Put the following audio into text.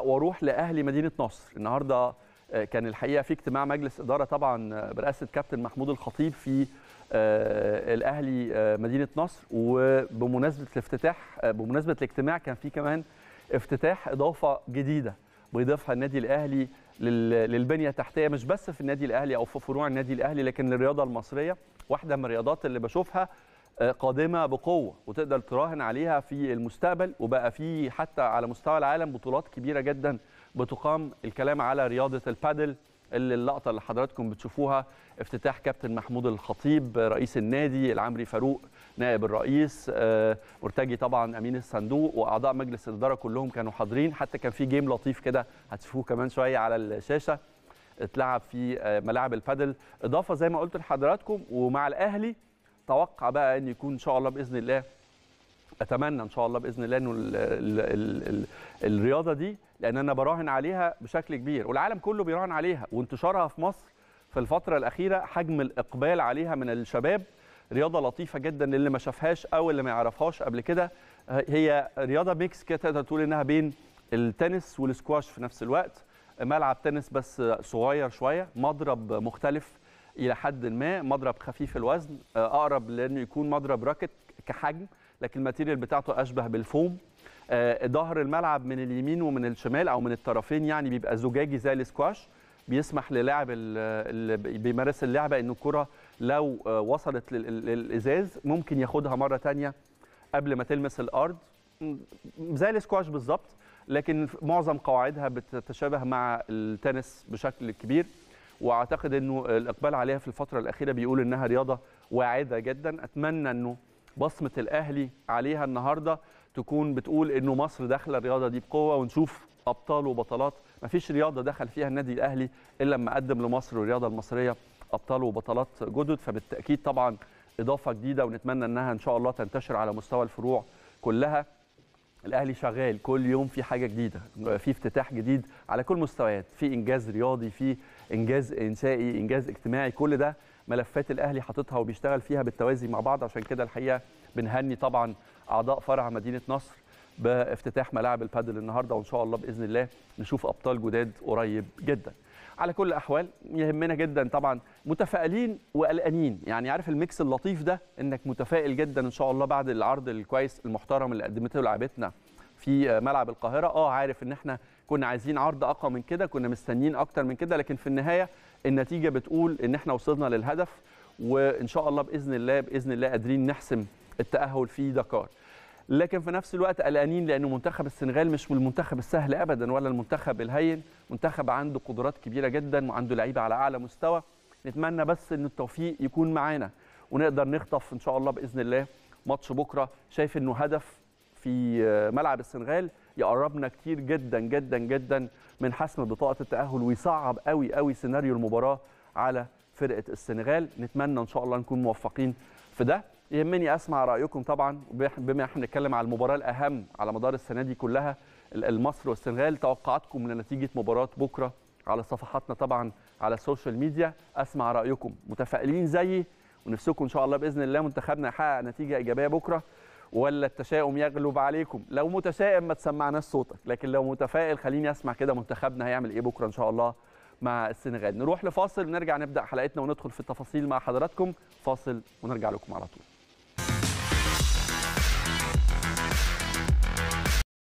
واروح لاهل مدينه نصر النهارده آه، كان الحقيقه في اجتماع مجلس اداره طبعا آه، برئاسه كابتن محمود الخطيب في آه، الاهلي مدينه نصر وبمناسبه الافتتاح بمناسبه الاجتماع كان في كمان افتتاح اضافه جديده بيضيفها النادي الاهلي للبنيه التحتيه مش بس في النادي الاهلي او في فروع النادي الاهلي لكن للرياضه المصريه واحده من الرياضات اللي بشوفها آه، قادمه بقوه وتقدر تراهن عليها في المستقبل وبقى في حتى على مستوى العالم بطولات كبيره جدا بتقام الكلام على رياضه البادل اللي اللقطه اللي حضراتكم بتشوفوها افتتاح كابتن محمود الخطيب رئيس النادي العمري فاروق نائب الرئيس آه، مرتجي طبعا امين الصندوق واعضاء مجلس الاداره كلهم كانوا حاضرين حتى كان في جيم لطيف كده هتشوفوه كمان شويه على الشاشه اتلعب في آه، ملاعب البادل اضافه زي ما قلت لحضراتكم ومع الاهلي اتوقع بقى ان يكون ان شاء الله باذن الله اتمنى ان شاء الله باذن الله انه الرياضه دي لان انا براهن عليها بشكل كبير والعالم كله بيراهن عليها وانتشارها في مصر في الفتره الاخيره حجم الاقبال عليها من الشباب رياضه لطيفه جدا للي ما شافهاش او اللي ما يعرفهاش قبل كده هي رياضه ميكس كده تقدر تقول انها بين التنس والسكواش في نفس الوقت ملعب تنس بس صغير شويه مضرب مختلف الى حد ما مضرب خفيف الوزن آه، اقرب لانه يكون مضرب راكت كحجم لكن الماتيريال بتاعته اشبه بالفوم آه، ظهر الملعب من اليمين ومن الشمال او من الطرفين يعني بيبقى زجاجي زي الاسكواش بيسمح للاعب اللي بيمارس اللعبه ان الكره لو آه، وصلت للازاز ممكن ياخدها مره ثانيه قبل ما تلمس الارض زي الاسكواش بالظبط لكن معظم قواعدها بتتشابه مع التنس بشكل كبير واعتقد انه الاقبال عليها في الفتره الاخيره بيقول انها رياضه واعده جدا اتمنى انه بصمه الاهلي عليها النهارده تكون بتقول انه مصر داخله الرياضه دي بقوه ونشوف ابطال وبطلات ما فيش رياضه دخل فيها النادي الاهلي الا لما قدم لمصر والرياضه المصريه ابطال وبطلات جدد فبالتاكيد طبعا اضافه جديده ونتمنى انها ان شاء الله تنتشر على مستوى الفروع كلها الاهلي شغال كل يوم في حاجه جديده في افتتاح جديد على كل مستويات في انجاز رياضي في انجاز انسائي انجاز اجتماعي كل ده ملفات الاهلي حاططها وبيشتغل فيها بالتوازي مع بعض عشان كده الحقيقه بنهني طبعا اعضاء فرع مدينه نصر بافتتاح ملاعب البادل النهارده وان شاء الله باذن الله نشوف ابطال جداد قريب جدا على كل الاحوال يهمنا جدا طبعا متفائلين وقلقانين يعني عارف الميكس اللطيف ده انك متفائل جدا ان شاء الله بعد العرض الكويس المحترم اللي قدمته لعبتنا في ملعب القاهره اه عارف ان احنا كنا عايزين عرض اقوى من كده كنا مستنيين اكتر من كده لكن في النهايه النتيجه بتقول ان احنا وصلنا للهدف وان شاء الله باذن الله باذن الله قادرين نحسم التاهل في دكار لكن في نفس الوقت قلقانين لأن منتخب السنغال مش المنتخب السهل أبدا ولا المنتخب الهين منتخب عنده قدرات كبيرة جدا وعنده لعيبة على أعلى مستوى نتمنى بس أن التوفيق يكون معانا ونقدر نخطف إن شاء الله بإذن الله ماتش بكرة شايف أنه هدف في ملعب السنغال يقربنا كتير جدا جدا جدا من حسم بطاقة التأهل ويصعب قوي قوي سيناريو المباراة على فرقة السنغال نتمنى إن شاء الله نكون موفقين في ده يهمني اسمع رايكم طبعا بما احنا بنتكلم على المباراه الاهم على مدار السنه دي كلها مصر والسنغال توقعاتكم لنتيجه مباراه بكره على صفحاتنا طبعا على السوشيال ميديا اسمع رايكم متفائلين زيي ونفسكم ان شاء الله باذن الله منتخبنا يحقق نتيجه ايجابيه بكره ولا التشاؤم يغلب عليكم لو متشائم ما تسمعناش صوتك لكن لو متفائل خليني اسمع كده منتخبنا هيعمل ايه بكره ان شاء الله مع السنغال نروح لفاصل ونرجع نبدا حلقتنا وندخل في التفاصيل مع حضراتكم فاصل ونرجع لكم على طول